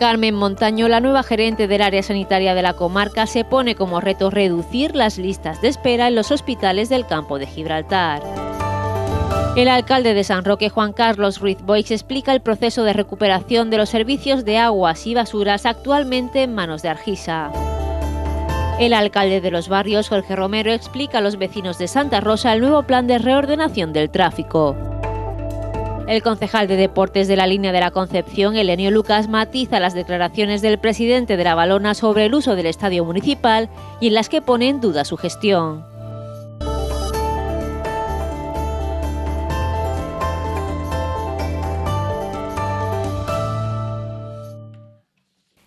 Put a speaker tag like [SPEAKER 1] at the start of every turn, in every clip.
[SPEAKER 1] Carmen Montaño, la nueva gerente del área sanitaria de la comarca, se pone como reto reducir las listas de espera en los hospitales del campo de Gibraltar. El alcalde de San Roque, Juan Carlos Ruiz Boix, explica el proceso de recuperación de los servicios de aguas y basuras actualmente en manos de Argisa. El alcalde de los barrios, Jorge Romero, explica a los vecinos de Santa Rosa el nuevo plan de reordenación del tráfico. El concejal de Deportes de la Línea de la Concepción, Elenio Lucas, matiza las declaraciones del presidente de la Balona sobre el uso del estadio municipal y en las que pone en duda su gestión.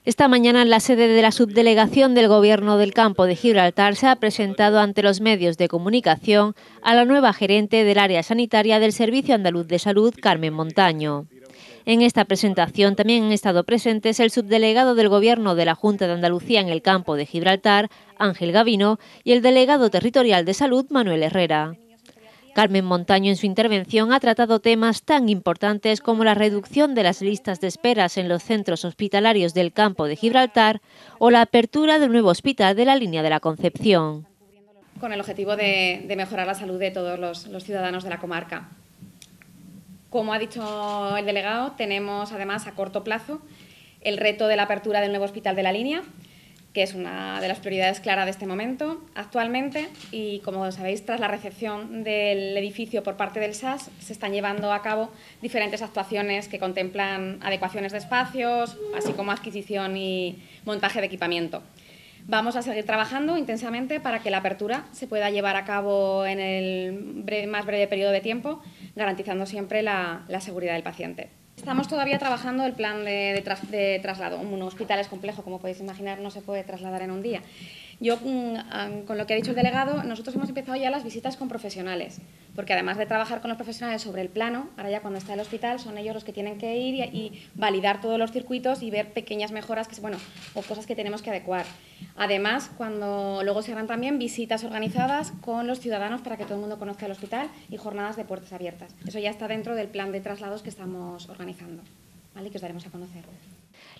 [SPEAKER 1] Esta mañana en la sede de la subdelegación del Gobierno del Campo de Gibraltar se ha presentado ante los medios de comunicación a la nueva gerente del área sanitaria del Servicio Andaluz de Salud, Carmen Montaño. En esta presentación también han estado presentes el subdelegado del Gobierno de la Junta de Andalucía en el campo de Gibraltar, Ángel Gavino, y el delegado territorial de Salud, Manuel Herrera. Carmen Montaño en su intervención ha tratado temas tan importantes como la reducción de las listas de esperas en los centros hospitalarios del campo de Gibraltar o la apertura del nuevo hospital de la línea de la Concepción.
[SPEAKER 2] Con el objetivo de, mejorar la salud de todos los, los ciudadanos de la comarca. Como ha dicho el delegado, tenemos además a corto plazo el reto de la apertura del nuevo hospital de la línea, que es una de las prioridades claras de este momento actualmente y como sabéis tras la recepción del edificio por parte del SAS se están llevando a cabo diferentes actuaciones que contemplan adecuaciones de espacios así como adquisición y montaje de equipamiento. Vamos a seguir trabajando intensamente para que la apertura se pueda llevar a cabo en el más breve periodo de tiempo garantizando siempre la seguridad del paciente. Estamos todavía trabajando el plan de, traslado. un hospital es complejo, como podéis imaginar, no se puede trasladar en un día. Yo, mm, con lo que ha dicho el delegado, nosotros hemos empezado ya las visitas con profesionales, porque además de trabajar con los profesionales sobre el plano, ahora ya cuando está el hospital son ellos los que tienen que ir y, validar todos los circuitos y ver pequeñas mejoras que, bueno, o cosas que tenemos que adecuar. Además, cuando luego se harán también visitas organizadas con los ciudadanos para que todo el mundo conozca el hospital y jornadas de puertas abiertas. Eso ya está dentro del plan de traslados que estamos organizando, ¿vale? Y que os daremos a conocer.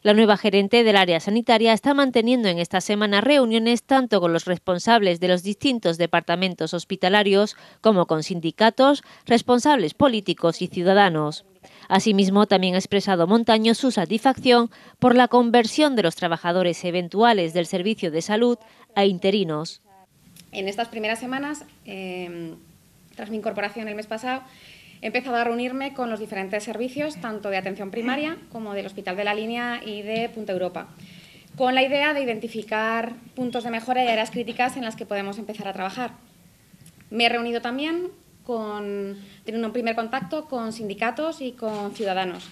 [SPEAKER 1] La nueva gerente del área sanitaria está manteniendo en esta semana reuniones tanto con los responsables de los distintos departamentos hospitalarios como con sindicatos, responsables políticos y ciudadanos. Asimismo, también ha expresado Montaño su satisfacción por la conversión de los trabajadores eventuales del servicio de salud a interinos.
[SPEAKER 2] En estas primeras semanas, em, tras mi incorporación el mes pasado, He empezado a reunirme con los diferentes servicios, tanto de atención primaria como del Hospital de la Línea y de Punta Europa, con la idea de identificar puntos de mejora y áreas críticas en las que podemos empezar a trabajar. Me he reunido también con, teniendo un primer contacto con sindicatos y con ciudadanos.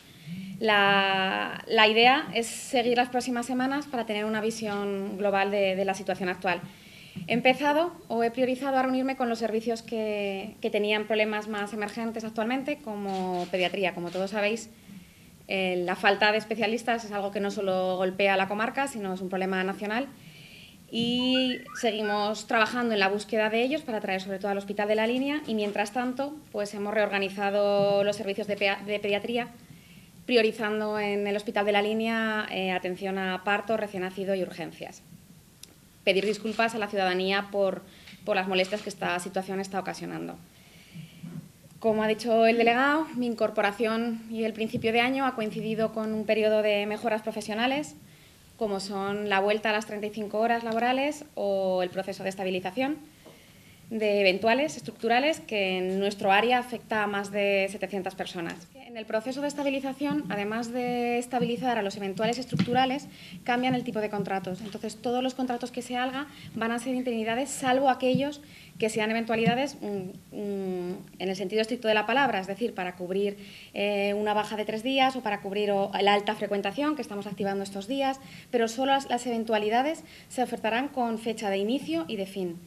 [SPEAKER 2] La, idea es seguir las próximas semanas para tener una visión global de la situación actual. He empezado o he priorizado a reunirme con los servicios que, tenían problemas más emergentes actualmente, como pediatría. Como todos sabéis, eh, la falta de especialistas es algo que no solo golpea la comarca, sino es un problema nacional. Y seguimos trabajando en la búsqueda de ellos para traer sobre todo al Hospital de la Línea y mientras tanto pues hemos reorganizado los servicios de, pediatría priorizando en el Hospital de la Línea eh, atención a parto, recién nacido y urgencias pedir disculpas a la ciudadanía por, las molestias que esta situación está ocasionando. Como ha dicho el delegado, mi incorporación y el principio de año ha coincidido con un periodo de mejoras profesionales, como son la vuelta a las 35 horas laborales o el proceso de estabilización, de eventuales estructurales que en nuestro área afecta a más de 700 personas. En el proceso de estabilización, además de estabilizar a los eventuales estructurales, cambian el tipo de contratos. Entonces, todos los contratos que se haga van a ser interinidades, salvo aquellos que sean eventualidades mm, mm, en el sentido estricto de la palabra, es decir, para cubrir eh, una baja de tres días o para cubrir la alta frecuentación que estamos activando estos días, pero solo las eventualidades se ofertarán con fecha de inicio y de fin.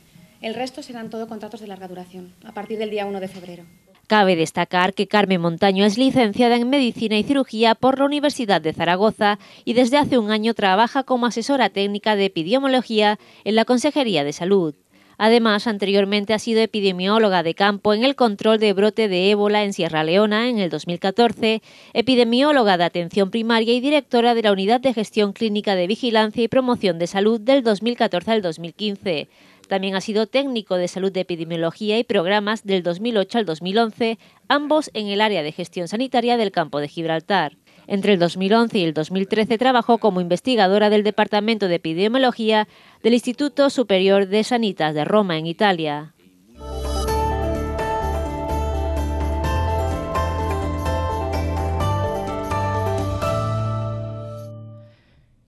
[SPEAKER 2] El resto serán todos contratos de larga duración, a partir del día 1 de febrero.
[SPEAKER 1] Cabe destacar que Carmen Montaño es licenciada en Medicina y Cirugía por la Universidad de Zaragoza y desde hace un año trabaja como asesora técnica de epidemiología en la Consejería de Salud. Además, anteriormente ha sido epidemióloga de campo en el control de brote de ébola en Sierra Leona en el 2014, epidemióloga de atención primaria y directora de la Unidad de Gestión Clínica de Vigilancia y Promoción de Salud del 2014 al 2015. También ha sido técnico de salud de epidemiología y programas del 2008 al 2011, ambos en el área de gestión sanitaria del campo de Gibraltar. Entre el 2011 y el 2013 trabajó como investigadora del Departamento de Epidemiología del Instituto Superior de Sanitas de Roma, en Italia.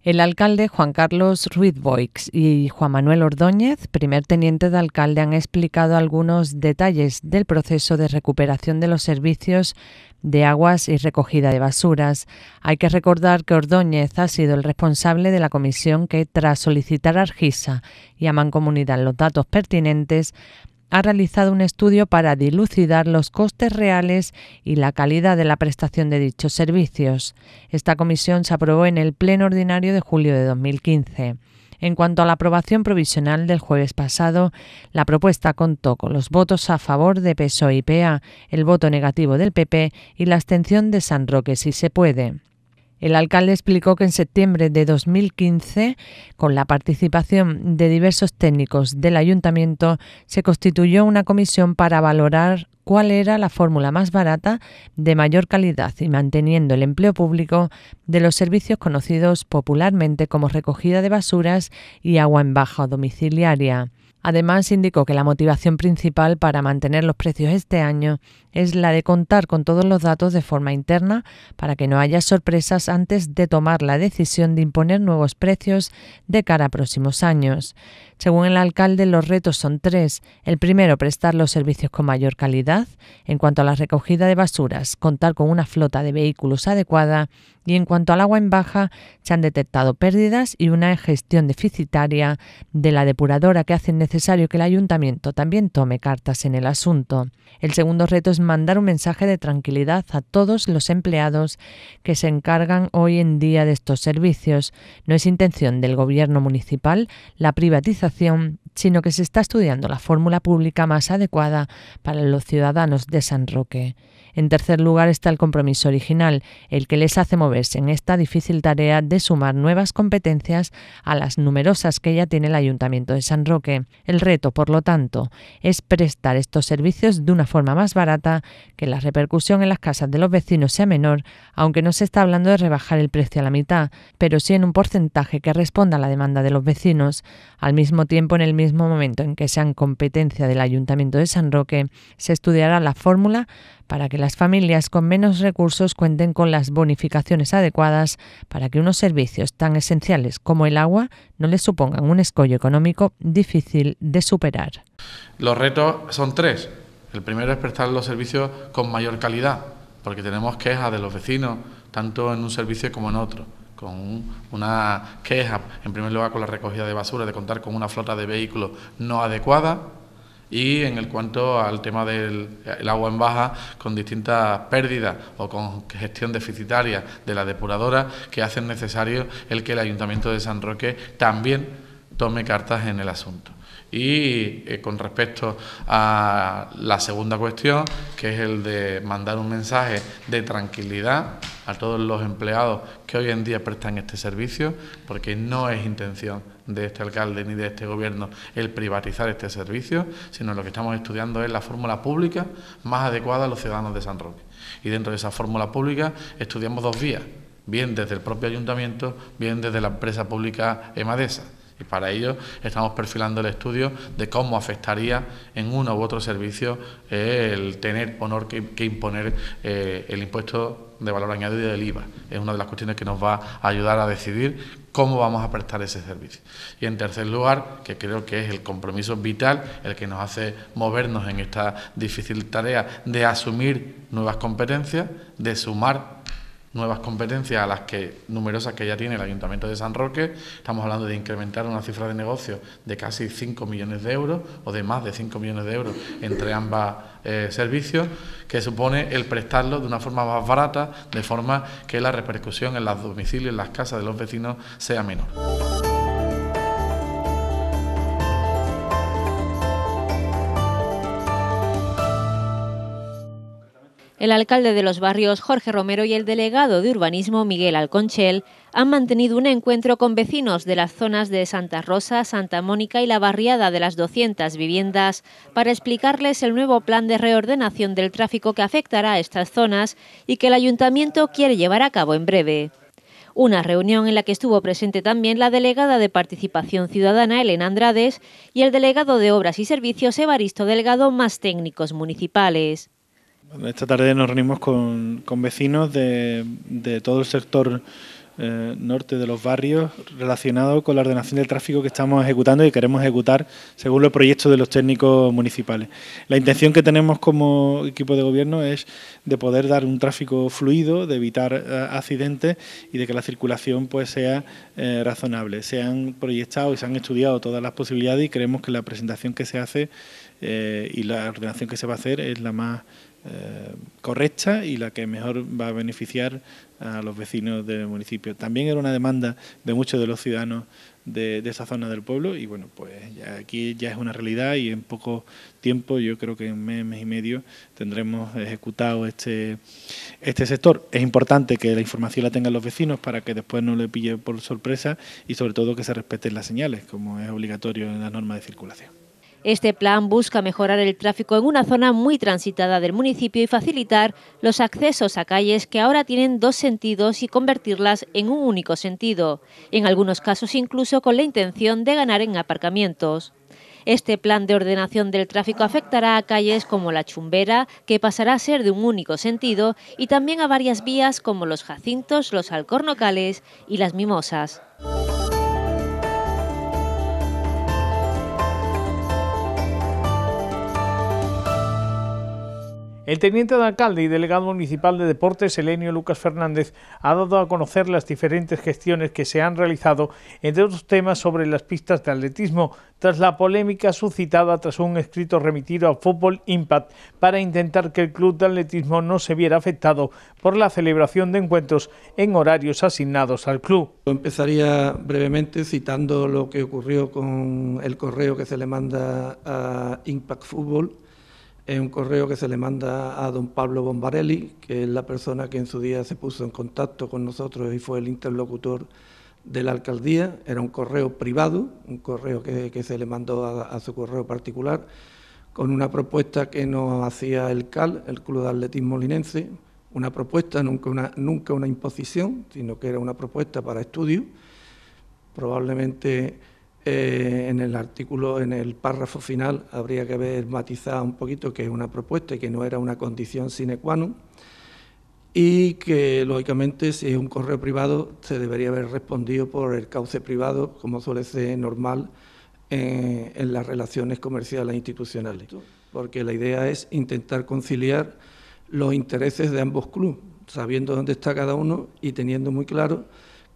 [SPEAKER 3] El alcalde Juan Carlos Ruiz Boix y Juan Manuel Ordóñez, primer teniente de alcalde, han explicado algunos detalles del proceso de recuperación de los servicios de aguas y recogida de basuras. Hay que recordar que Ordóñez ha sido el responsable de la comisión que, tras solicitar a Argisa y a Mancomunidad los datos pertinentes, ha realizado un estudio para dilucidar los costes reales y la calidad de la prestación de dichos servicios. Esta comisión se aprobó en el Pleno Ordinario de julio de 2015. En cuanto a la aprobación provisional del jueves pasado, la propuesta contó con los votos a favor de PSOE y PEA, el voto negativo del PP y la abstención de San Roque si se puede. El alcalde explicó que en septiembre de 2015, con la participación de diversos técnicos del ayuntamiento, se constituyó una comisión para valorar cuál era la fórmula más barata, de mayor calidad y manteniendo el empleo público de los servicios conocidos popularmente como recogida de basuras y agua en baja domiciliaria. Además, indicó que la motivación principal para mantener los precios este año es la de contar con todos los datos de forma interna para que no haya sorpresas antes de tomar la decisión de imponer nuevos precios de cara a próximos años. Según el alcalde, los retos son tres. El primero, prestar los servicios con mayor calidad en cuanto a la recogida de basuras, contar con una flota de vehículos adecuada y en cuanto al agua en baja, se han detectado pérdidas y una gestión deficitaria de la depuradora que hace necesario que el ayuntamiento también tome cartas en el asunto. El segundo reto es mandar un mensaje de tranquilidad a todos los empleados que se encargan hoy en día de estos servicios. No es intención del gobierno municipal la privatización, sino que se está estudiando la fórmula pública más adecuada para los ciudadanos de San Roque. En tercer lugar está el compromiso original, el que les hace moverse en esta difícil tarea de sumar nuevas competencias a las numerosas que ya tiene el Ayuntamiento de San Roque. El reto, por lo tanto, es prestar estos servicios de una forma más barata, que la repercusión en las casas de los vecinos sea menor, aunque no se está hablando de rebajar el precio a la mitad, pero sí en un porcentaje que responda a la demanda de los vecinos. Al mismo tiempo, en el mismo momento en que sean competencia del Ayuntamiento de San Roque, se estudiará la fórmula para que las familias con menos recursos cuenten con las bonificaciones adecuadas para que unos servicios tan esenciales como el agua no les supongan un escollo económico difícil de superar.
[SPEAKER 4] Los retos son tres. El primero es prestar los servicios con mayor calidad, porque tenemos quejas de los vecinos, tanto en un servicio como en otro con una queja, en primer lugar con la recogida de basura, de contar con una flota de vehículos no adecuada, y en el cuanto al tema del agua en baja, con distintas pérdidas o con gestión deficitaria de la depuradora, que hacen necesario el que el Ayuntamiento de San Roque también tome cartas en el asunto. Y eh, con respecto a la segunda cuestión, que es el de mandar un mensaje de tranquilidad a todos los empleados que hoy en día prestan este servicio, porque no es intención de este alcalde ni de este gobierno el privatizar este servicio, sino lo que estamos estudiando es la fórmula pública más adecuada a los ciudadanos de San Roque. Y dentro de esa fórmula pública estudiamos dos vías, bien desde el propio ayuntamiento, bien desde la empresa pública Emadesa. Y para ello estamos perfilando el estudio de cómo afectaría en uno u otro servicio eh, el tener o no que, imponer eh, el impuesto de valor añadido del IVA. Es una de las cuestiones que nos va a ayudar a decidir cómo vamos a prestar ese servicio. Y en tercer lugar, que creo que es el compromiso vital, el que nos hace movernos en esta difícil tarea de asumir nuevas competencias, de sumar nuevas competencias a las que numerosas que ya tiene el Ayuntamiento de San Roque. Estamos hablando de incrementar una cifra de negocio de casi 5 millones de euros o de más de 5 millones de euros entre ambas eh, servicios, que supone el prestarlo de una forma más barata, de forma que la repercusión en los domicilios, en las casas de los vecinos sea menor.
[SPEAKER 1] El alcalde de los barrios Jorge Romero y el delegado de urbanismo Miguel Alconchel han mantenido un encuentro con vecinos de las zonas de Santa Rosa, Santa Mónica y la barriada de las 200 viviendas para explicarles el nuevo plan de reordenación del tráfico que afectará a estas zonas y que el ayuntamiento quiere llevar a cabo en breve. Una reunión en la que estuvo presente también la delegada de Participación Ciudadana, Elena Andrades, y el delegado de Obras y Servicios, Evaristo Delgado, más técnicos municipales.
[SPEAKER 5] Esta tarde nos reunimos con, vecinos de, todo el sector eh, norte de los barrios relacionados con la ordenación del tráfico que estamos ejecutando y queremos ejecutar según los proyectos de los técnicos municipales. La intención que tenemos como equipo de gobierno es de poder dar un tráfico fluido, de evitar eh, accidentes y de que la circulación pues sea eh, razonable. Se han proyectado y se han estudiado todas las posibilidades y creemos que la presentación que se hace y la ordenación que se va a hacer es la más eh, correcta y la que mejor va a beneficiar a los vecinos del municipio. También era una demanda de muchos de los ciudadanos de, esa zona del pueblo y bueno, pues aquí ya es una realidad y en poco tiempo, yo creo que en mes, mes y medio, tendremos ejecutado este, este sector. Es importante que la información la tengan los vecinos para que después no le pille por sorpresa y sobre todo que se respeten las señales, como es obligatorio en las normas de circulación.
[SPEAKER 1] Este plan busca mejorar el tráfico en una zona muy transitada del municipio y facilitar los accesos a calles que ahora tienen dos sentidos y convertirlas en un único sentido, en algunos casos incluso con la intención de ganar en aparcamientos. Este plan de ordenación del tráfico afectará a calles como la Chumbera, que pasará a ser de un único sentido, y también a varias vías como los Jacintos, los Alcornocales y las Mimosas.
[SPEAKER 6] El teniente de alcalde y delegado municipal de deportes, Elenio Lucas Fernández, ha dado a conocer las diferentes gestiones que se han realizado, entre otros temas sobre las pistas de atletismo, tras la polémica suscitada tras un escrito remitido a Fútbol Impact para intentar que el club de atletismo no se viera afectado por la celebración de encuentros en horarios asignados al club. empezaría brevemente citando lo que ocurrió con
[SPEAKER 7] el correo que se le manda a Impact Fútbol es un correo que se le manda a don Pablo Bombarelli, que es la persona que en su día se puso en contacto con nosotros y fue el interlocutor de la alcaldía. Era un correo privado, un correo que, se le mandó a, su correo particular, con una propuesta que nos hacía el CAL, el Club de Atletismo Linense. Una propuesta, nunca una, nunca una imposición, sino que era una propuesta para estudio. Probablemente eh, en el artículo, en el párrafo final, habría que haber matizado un poquito que es una propuesta y que no era una condición sine qua non y que, lógicamente, si es un correo privado, se debería haber respondido por el cauce privado, como suele ser normal eh, en, las relaciones comerciales e institucionales, porque la idea es intentar conciliar los intereses de ambos clubes, sabiendo dónde está cada uno y teniendo muy claro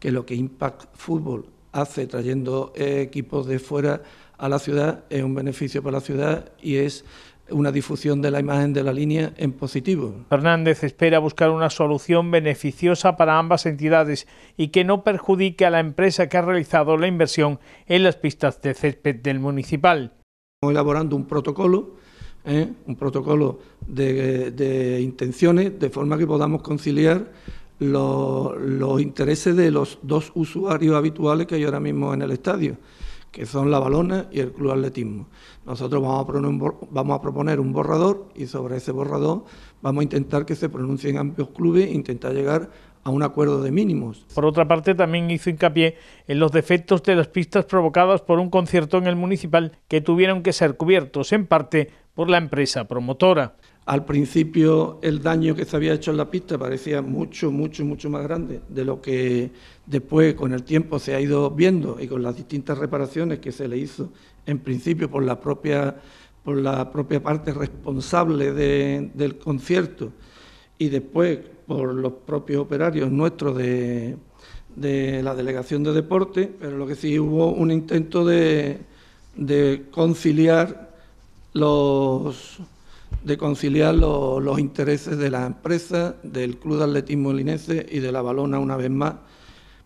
[SPEAKER 7] que lo que Impact Fútbol hace trayendo eh, equipos de fuera a la ciudad es un beneficio para la ciudad y es una difusión de la imagen de la línea
[SPEAKER 6] en positivo. Fernández espera buscar una solución beneficiosa para ambas entidades y que no perjudique a la empresa que ha realizado la inversión en las pistas de césped del municipal. Estamos elaborando un protocolo, ¿eh? un protocolo
[SPEAKER 7] de intenciones, de forma que podamos conciliar los intereses de los dos usuarios habituales que hay ahora mismo en el estadio, que son la balona y el club atletismo. Nosotros vamos a, proponer, un borrador y sobre ese
[SPEAKER 6] borrador vamos a intentar que se pronuncien ambos clubes e intentar llegar a un acuerdo de mínimos. Por otra parte, también hizo hincapié en los defectos de las pistas provocados por un concierto en el municipal que tuvieron que ser cubiertos en parte por la empresa promotora. Al
[SPEAKER 7] principio el daño que se había hecho en la pista parecía mucho, mucho, mucho más grande de lo que después con el tiempo se ha ido viendo y con las distintas reparaciones que se le hizo en principio por la propia, por la propia parte responsable del concierto y después por los propios operarios nuestros de, la Delegación de Deporte, pero lo que sí hubo un intento de, de conciliar los de conciliar los intereses de la empresa... del Club de Atletismo Linense y de la Balona una vez más,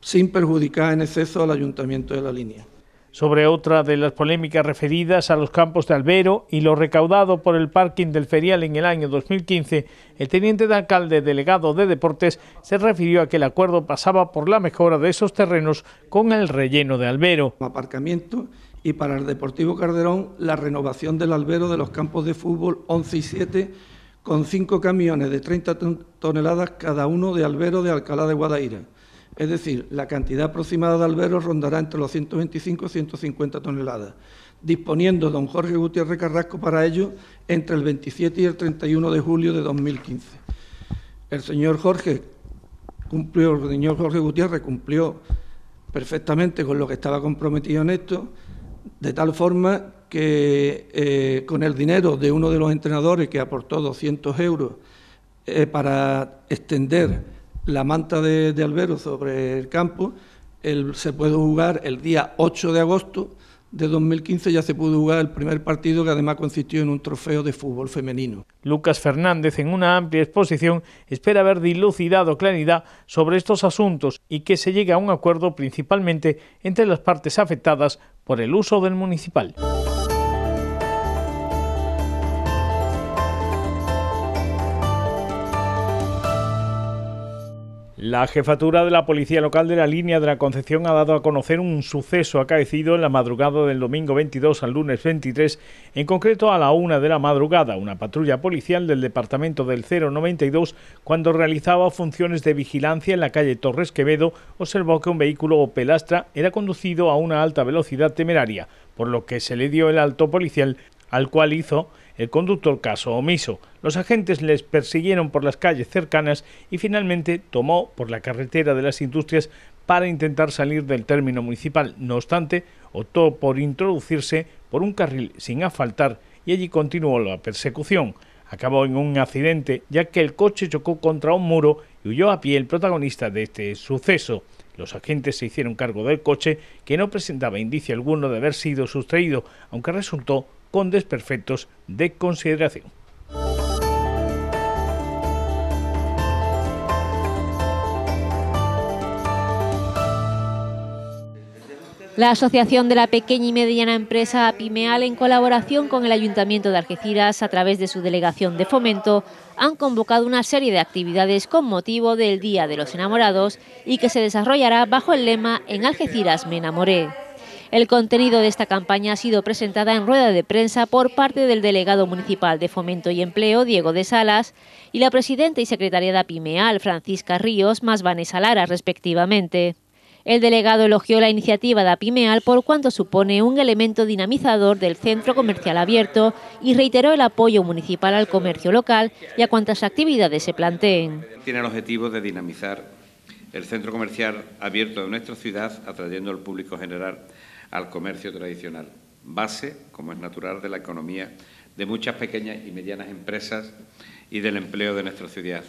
[SPEAKER 6] sin perjudicar en exceso al Ayuntamiento de la Línea. Sobre otra de las polémicas referidas a los campos de Albero y lo recaudado por el parking del ferial en el año 2015, el teniente de alcalde delegado de Deportes se refirió a que el acuerdo pasaba por la mejora de esos terrenos con el relleno de Albero. Aparcamiento y para
[SPEAKER 7] el Deportivo Carderón la renovación del albero de los campos de fútbol 11 y 7 con cinco camiones de 30 toneladas cada uno de albero de Alcalá de Guadaira. Es decir, la cantidad aproximada de albero rondará entre los 125 y 150 toneladas, disponiendo don Jorge Gutiérrez Carrasco para ello entre el 27 y el 31 de julio de 2015. El señor Jorge cumplió, el señor Jorge Gutiérrez cumplió perfectamente con lo que estaba comprometido en esto de tal forma que eh, con el dinero de uno de los entrenadores que aportó 200 euros eh, para extender la manta de, Albero sobre el campo, se puede jugar el día 8 de agosto de 2015
[SPEAKER 6] ya se pudo jugar el primer partido que además consistió en un trofeo de fútbol femenino. Lucas Fernández en una amplia exposición espera haber dilucidado claridad sobre estos asuntos y que se llegue a un acuerdo principalmente entre las partes afectadas por el uso del municipal. La jefatura de la Policía Local de la Línea de la Concepción ha dado a conocer un suceso acaecido en la madrugada del domingo 22 al lunes 23, en concreto a la una de la madrugada. Una patrulla policial del departamento del 092, cuando realizaba funciones de vigilancia en la calle Torres Quevedo, observó que un vehículo o pelastra era conducido a una alta velocidad temeraria, por lo que se le dio el alto policial al cual hizo el conductor caso omiso. Los agentes les persiguieron por las calles cercanas y finalmente tomó por la carretera de las industrias para intentar salir del término municipal. No obstante, optó por introducirse por un carril sin asfaltar y allí continuó la persecución. Acabó en un accidente ya que el coche chocó contra un muro y huyó a pie el protagonista de este suceso. Los agentes se hicieron cargo del coche que no presentaba indicio alguno de haber sido sustraído, aunque resultó con desperfectos de consideración.
[SPEAKER 1] La Asociación de la Pequeña y Mediana Empresa APIMEAL, en colaboración con el Ayuntamiento de Algeciras, a través de su delegación de fomento, han convocado una serie de actividades con motivo del Día de los Enamorados y que se desarrollará bajo el lema En Algeciras me enamoré. El contenido de esta campaña ha sido presentada en rueda de prensa por parte del delegado municipal de Fomento y Empleo, Diego de Salas, y la presidenta y secretaria de APIMEAL, Francisca Ríos, más Vanessa Lara, respectivamente. El delegado elogió la iniciativa de Apimeal por cuanto supone un elemento dinamizador del centro comercial abierto y reiteró el apoyo municipal al comercio local y a cuantas actividades se planteen.
[SPEAKER 6] Tiene el objetivo de dinamizar el centro comercial abierto de nuestra ciudad, atrayendo al público general al comercio tradicional, base, como es natural, de la economía de muchas pequeñas y medianas empresas y del empleo de nuestra ciudad.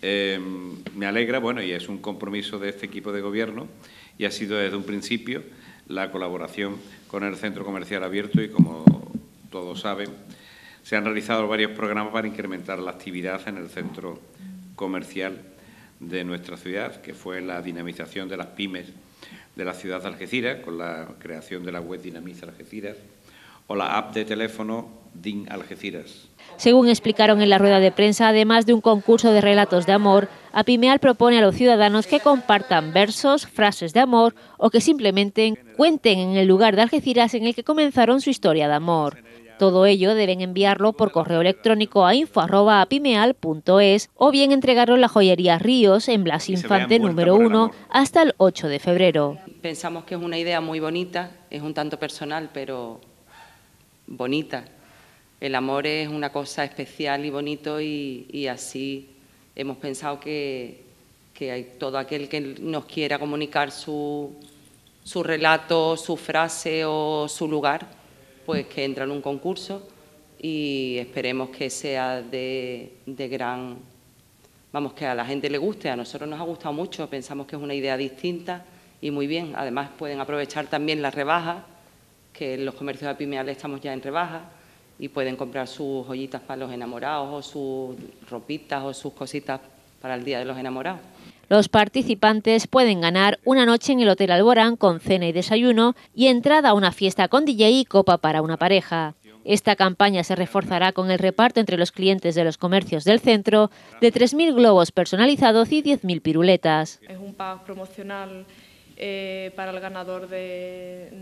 [SPEAKER 6] Em, me alegra, bueno, y es un compromiso de este equipo de gobierno y ha sido desde un principio la colaboración con el Centro Comercial Abierto y, como todos saben, se han realizado varios programas para incrementar la actividad en el centro comercial de nuestra ciudad, que fue la dinamización de las pymes de la ciudad de Algeciras, con la creación de la web Dinamiza Algeciras, o la app de teléfono Algeciras.
[SPEAKER 1] Según explicaron en la rueda de prensa, además de un concurso de relatos de amor, Apimeal propone a los ciudadanos que compartan versos, frases de amor o que simplemente cuenten en el lugar de Algeciras en el que comenzaron su historia de amor. Todo ello deben enviarlo por correo electrónico a info.apimeal.es o bien entregarlo en la joyería Ríos en Blas Infante número 1 hasta el 8 de febrero.
[SPEAKER 3] Pensamos que es una idea muy bonita, es un tanto personal, pero bonita el amor es una cosa especial y bonito y, así hemos pensado que, hay todo aquel que nos quiera comunicar su, relato, su frase o su lugar, pues que entra en un concurso y esperemos que sea de, gran, vamos, que a la gente le guste, a nosotros nos ha gustado mucho, pensamos que es una idea distinta y muy bien, además pueden aprovechar también la rebaja, que en los comercios de Pimeal estamos ya en rebaja y pueden comprar sus joyitas para los enamorados o sus ropitas o sus cositas para el Día de los Enamorados.
[SPEAKER 1] Los participantes pueden ganar una noche en el Hotel Alborán con cena y desayuno y entrada a una fiesta con DJ y copa para una pareja. Esta campaña se reforzará con el reparto entre los clientes de los comercios del centro de 3.000 globos personalizados y 10.000 piruletas.
[SPEAKER 8] un promocional eh, para el ganador de,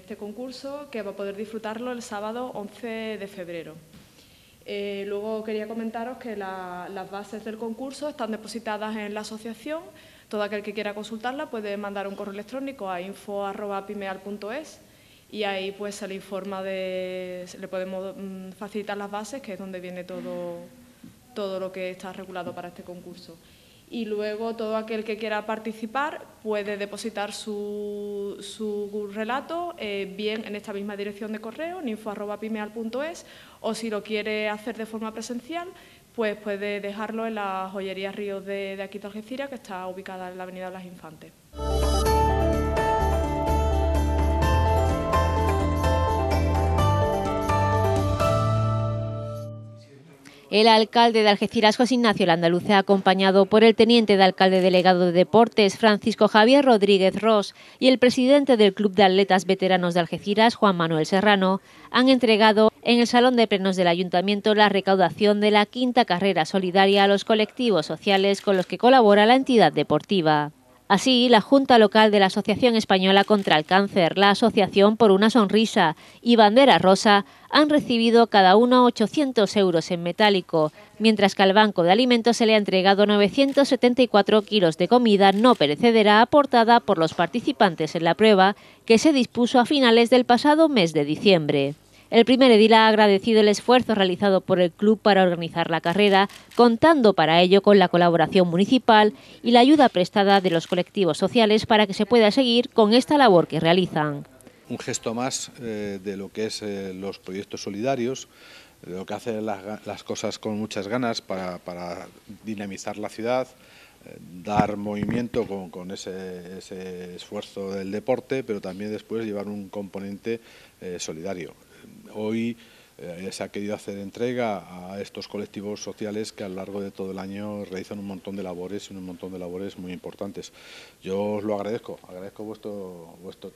[SPEAKER 8] este concurso, que va a poder disfrutarlo el sábado 11 de febrero. Eh, luego quería comentaros que las bases del concurso están depositadas en la asociación. Todo aquel que quiera consultarla puede mandar un correo electrónico a info.pimeal.es y ahí pues se le informa le podemos mm, facilitar las bases, que es donde viene todo lo que está regulado para este concurso y luego todo aquel que quiera participar puede depositar su, su relato eh, bien en esta misma dirección de correo, en o si lo quiere hacer de forma presencial, pues puede dejarlo en la joyería Ríos de, de aquí Algeciras, que está ubicada en la Avenida las Infantes.
[SPEAKER 1] El alcalde de Algeciras, José Ignacio Landaluce, acompañado por el teniente de alcalde delegado de Deportes, Francisco Javier Rodríguez Ross, y el presidente del Club de Atletas Veteranos de Algeciras, Juan Manuel Serrano, han entregado en el Salón de Plenos del Ayuntamiento la recaudación de la quinta carrera solidaria a los colectivos sociales con los que colabora la entidad deportiva. Así, la Junta Local de la Asociación Española contra el Cáncer, la Asociación por una Sonrisa y Bandera Rosa han recibido cada uno 800 euros en metálico, mientras que al Banco de Alimentos se le ha entregado 974 kilos de comida no perecedera aportada por los participantes en la prueba que se dispuso a finales del pasado mes de diciembre. El primer edil ha agradecido el esfuerzo realizado por el club para organizar la carrera, contando para ello con la colaboración municipal y la ayuda prestada de los colectivos sociales para que se pueda seguir con esta labor que realizan.
[SPEAKER 4] Un gesto más eh, de lo que es eh, los proyectos solidarios, de lo que hacen las, cosas con muchas ganas para, dinamizar la ciudad, eh, dar movimiento con, ese, esfuerzo del deporte, pero también después llevar un componente solidario hoy eh, se ha querido hacer entrega a estos colectivos sociales que a lo largo de todo el año realizan un montón de labores y un montón de labores muy importantes. Yo os lo agradezco, agradezco vuestro, vuestro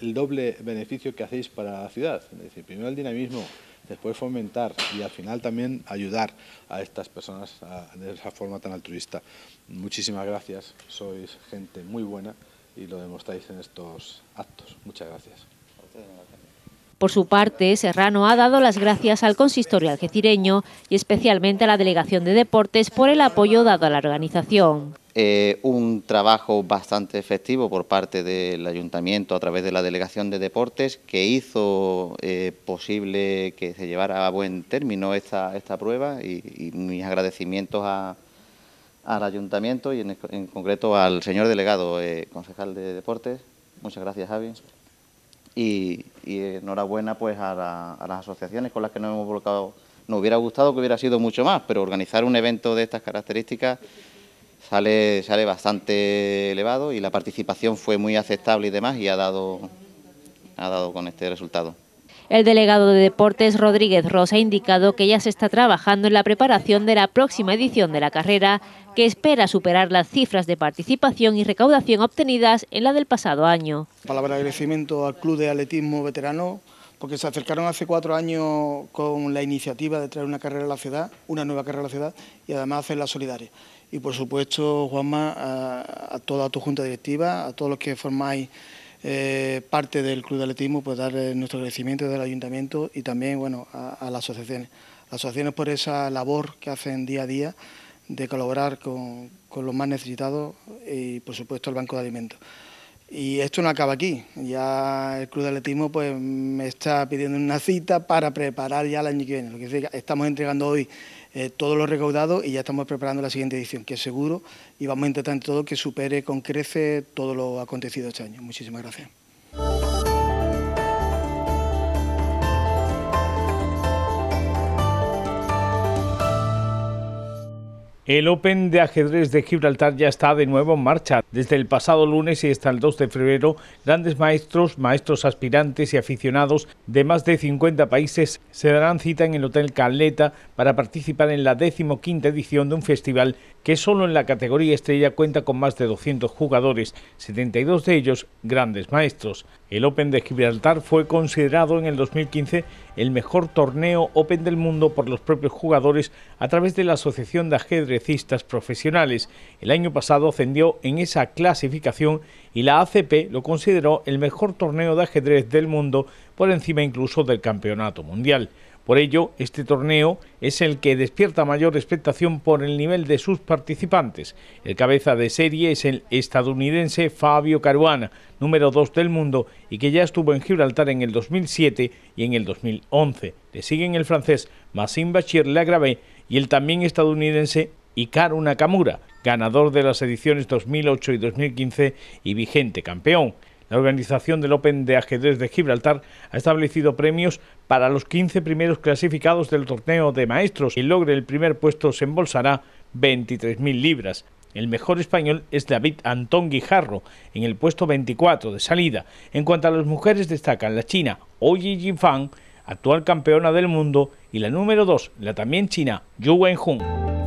[SPEAKER 4] el doble beneficio que hacéis para la ciudad. Es decir, primero el dinamismo, después fomentar y al final también ayudar a estas personas de esa forma tan altruista. Muchísimas gracias, sois gente muy buena y lo demostráis en estos actos. Muchas gracias.
[SPEAKER 1] Por su parte, Serrano ha dado las gracias al consistorio algecireño y especialmente a la Delegación de Deportes por el apoyo dado a la organización.
[SPEAKER 3] Eh, un trabajo bastante efectivo por parte del Ayuntamiento a través de la Delegación de Deportes que hizo eh, posible que se llevara a buen término esta, prueba y, mis agradecimientos al Ayuntamiento y en,
[SPEAKER 2] concreto al señor delegado,
[SPEAKER 3] eh, concejal de Deportes. Muchas gracias, Javi y, enhorabuena pues a, las asociaciones con las que nos hemos volcado. Nos hubiera gustado que hubiera sido mucho más, pero organizar un evento de estas características sale, sale bastante elevado y la participación fue muy aceptable y demás y ha dado, ha dado con este resultado.
[SPEAKER 1] El delegado de Deportes Rodríguez Ross ha indicado que ya se está trabajando en la preparación de la próxima edición de la carrera que espera superar las cifras de participación y recaudación obtenidas en la del pasado año.
[SPEAKER 6] Palabra de agradecimiento al Club de Atletismo Veterano, porque se acercaron hace cuatro años con la iniciativa de traer una carrera a la ciudad, una nueva carrera a la ciudad, y además hacerla solidaria. Y por supuesto, Juanma, a, toda tu junta directiva, a todos los que formáis eh, parte del Club de Atletismo, pues dar nuestro agradecimiento del Ayuntamiento y también bueno, a, a las asociaciones. Las asociaciones por esa labor que hacen día a día de colaborar con, los más necesitados y, por supuesto, el Banco de Alimentos. Y esto no acaba aquí, ya el Club de Atletismo pues, me está pidiendo una cita para preparar ya el año que viene, lo que estamos entregando hoy eh, todos los recaudados y ya estamos preparando la siguiente edición, que es seguro, y vamos a intentar en todo que supere con crece
[SPEAKER 5] todo lo acontecido este año. Muchísimas gracias.
[SPEAKER 6] El Open de ajedrez de Gibraltar ya está de nuevo en marcha. Desde el pasado lunes y hasta el 2 de febrero, grandes maestros, maestros aspirantes y aficionados de más de 50 países se darán cita en el Hotel Caleta para participar en la decimoquinta edición de un festival que solo en la categoría estrella cuenta con más de 200 jugadores, 72 de ellos grandes maestros. El Open de Gibraltar fue considerado en el 2015 el mejor torneo Open del mundo por los propios jugadores a través de la Asociación de Ajedrez profesionales. El año pasado ascendió en esa clasificación y la ACP lo consideró el mejor torneo de ajedrez del mundo por encima incluso del campeonato mundial. Por ello, este torneo es el que despierta mayor expectación por el nivel de sus participantes. El cabeza de serie es el estadounidense Fabio Caruana, número 2 del mundo y que ya estuvo en Gibraltar en el 2007 y en el 2011. Le siguen el francés Massim Bachir Lagrave y el también estadounidense Icaro Nakamura, ganador de las ediciones 2008 y 2015 y vigente campeón. La organización del Open de ajedrez de Gibraltar ha establecido premios para los 15 primeros clasificados del torneo de maestros y logre el primer puesto se embolsará 23.000 libras. El mejor español es David Antón Guijarro, en el puesto 24 de salida. En cuanto a las mujeres destacan la china Oyi Jinfang, actual campeona del mundo, y la número 2, la también china Yu Hung.